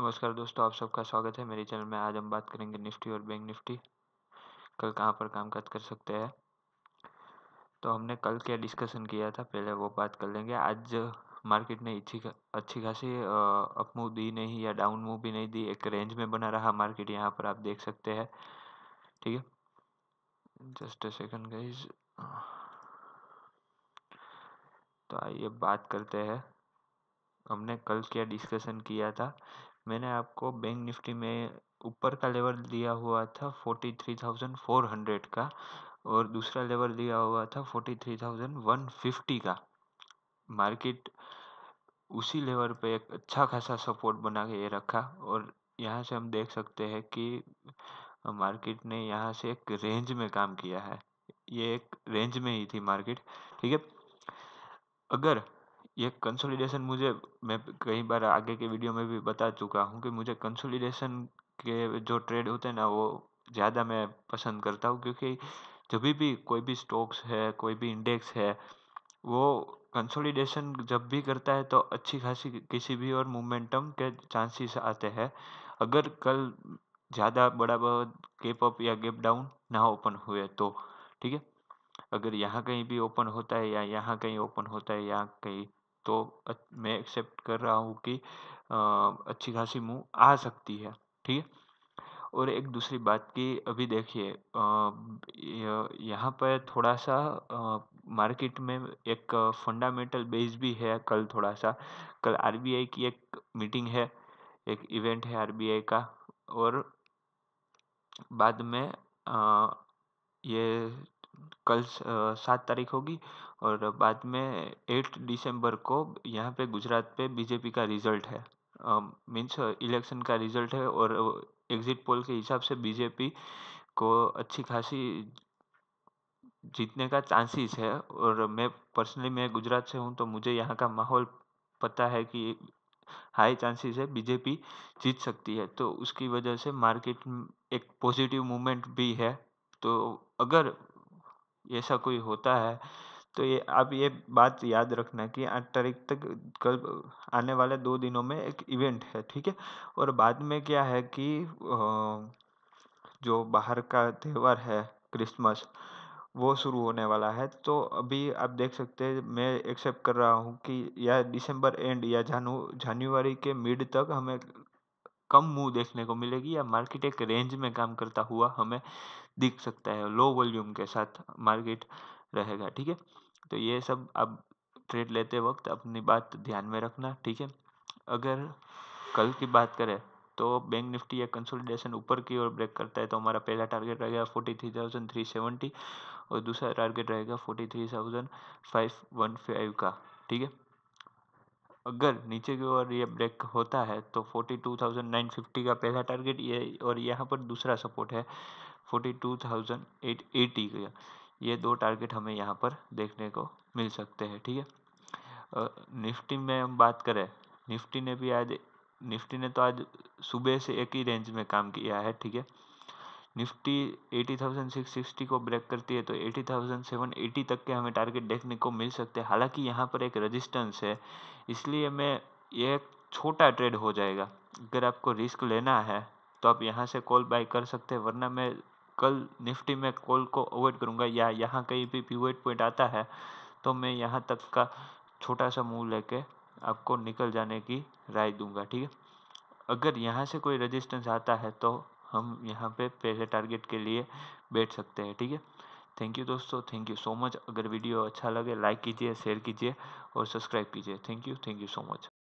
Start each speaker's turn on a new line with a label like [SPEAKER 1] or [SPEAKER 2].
[SPEAKER 1] नमस्कार दोस्तों आप सबका स्वागत है मेरे चैनल में आज हम बात करेंगे निफ्टी और बैंक निफ्टी कल कहाँ पर कामकाज कर सकते हैं तो हमने कल क्या डिस्कशन किया था पहले वो बात कर लेंगे आज मार्केट ने अच्छी अच्छी खासी अप मूव दी नहीं या डाउन मूव भी नहीं दी एक रेंज में बना रहा मार्केट यहाँ पर आप देख सकते हैं ठीक है जस्ट अ सेकंड गाइज तो आइए बात करते हैं हमने कल क्या डिस्कशन किया था मैंने आपको बैंक निफ़्टी में ऊपर का लेवल दिया हुआ था forty three thousand four hundred का और दूसरा लेवल दिया हुआ था forty three thousand one fifty का मार्केट उसी लेवल पे एक अच्छा खासा सपोर्ट बना के ये रखा और यहाँ से हम देख सकते हैं कि मार्केट ने यहाँ से एक रेंज में काम किया है ये एक रेंज में ही थी मार्केट ठीक है अगर ये कंसोलिडेशन मुझे मैं कई बार आगे के वीडियो में भी बता चुका हूँ कि मुझे कंसोलिडेशन के जो ट्रेड होते हैं ना वो ज़्यादा मैं पसंद करता हूँ क्योंकि जब भी कोई भी स्टॉक्स है कोई भी इंडेक्स है वो कंसोलिडेशन जब भी करता है तो अच्छी खासी किसी भी और मोमेंटम के चांसेस आते हैं अगर कल ज़्यादा बड़ा बहुत गेप अप या गेप डाउन ना ओपन हुए तो ठीक है अगर यहाँ कहीं भी ओपन होता है या यहाँ कहीं ओपन होता है या कहीं तो मैं एक्सेप्ट कर रहा हूँ कि अच्छी खासी मुँह आ सकती है ठीक है और एक दूसरी बात की अभी देखिए यहाँ पर थोड़ा सा मार्केट में एक फंडामेंटल बेस भी है कल थोड़ा सा कल आरबीआई की एक मीटिंग है एक इवेंट है आरबीआई का और बाद में ये कल सात तारीख होगी और बाद में एट दिसम्बर को यहाँ पे गुजरात पे बीजेपी का रिज़ल्ट है मीन्स इलेक्शन का रिज़ल्ट है और एग्ज़िट पोल के हिसाब से बीजेपी को अच्छी खासी जीतने का चांसेस है और मैं पर्सनली मैं गुजरात से हूँ तो मुझे यहाँ का माहौल पता है कि हाई चांसेस है बीजेपी जीत सकती है तो उसकी वजह से मार्केट एक पॉजिटिव मूवमेंट भी है तो अगर ऐसा कोई होता है तो ये आप ये बात याद रखना कि आठ तारीख तक कल आने वाले दो दिनों में एक इवेंट है ठीक है और बाद में क्या है कि जो बाहर का त्यौहार है क्रिसमस वो शुरू होने वाला है तो अभी आप देख सकते हैं मैं एक्सेप्ट कर रहा हूँ कि या दिसंबर एंड या जानू जनवरी के मिड तक हमें कम मूव देखने को मिलेगी या मार्केट एक रेंज में काम करता हुआ हमें दिख सकता है लो वॉल्यूम के साथ मार्केट रहेगा ठीक है तो ये सब आप ट्रेड लेते वक्त अपनी बात ध्यान में रखना ठीक है अगर कल की बात करें तो बैंक निफ्टी या कंसोलिडेशन ऊपर की ओर ब्रेक करता है तो हमारा पहला टारगेट रहेगा forty three thousand three seventy और दूसरा टारगेट रहेगा forty three thousand five one five का ठीक है अगर नीचे की ओर ये ब्रेक होता है तो forty two thousand nine fifty का पहला टारगेट ये और यहाँ पर दूसरा सपोर्ट है forty two thousand eight eighty का ये दो टारगेट हमें यहाँ पर देखने को मिल सकते हैं ठीक है निफ्टी में हम बात करें निफ्टी ने भी आज निफ्टी ने तो आज सुबह से एक ही रेंज में काम किया है ठीक है Nifty eighty thousand six sixty को ब्रेक करती है तो एटी थाउजेंड सेवन एटी तक के हमें टारगेट देखने को मिल सकते हैं हालांकि यहाँ पर एक रजिस्टेंस है इसलिए मैं ये एक छोटा ट्रेड हो जाएगा अगर आपको रिस्क लेना है तो आप यहाँ से कॉल बाई कर सकते हैं वरना मैं कल निफ्टी में कॉल को अवॉइड करूँगा या यहाँ कहीं भी पिवट पॉइंट आता है तो मैं यहाँ तक का छोटा सा मूव ले आपको निकल जाने की राय दूँगा ठीक है अगर यहाँ से कोई रेजिस्टेंस आता है तो हम यहाँ पे पहले टारगेट के लिए बैठ सकते हैं ठीक है थैंक यू दोस्तों थैंक यू सो मच अगर वीडियो अच्छा लगे लाइक कीजिए शेयर कीजिए और सब्सक्राइब कीजिए thank you thank you so much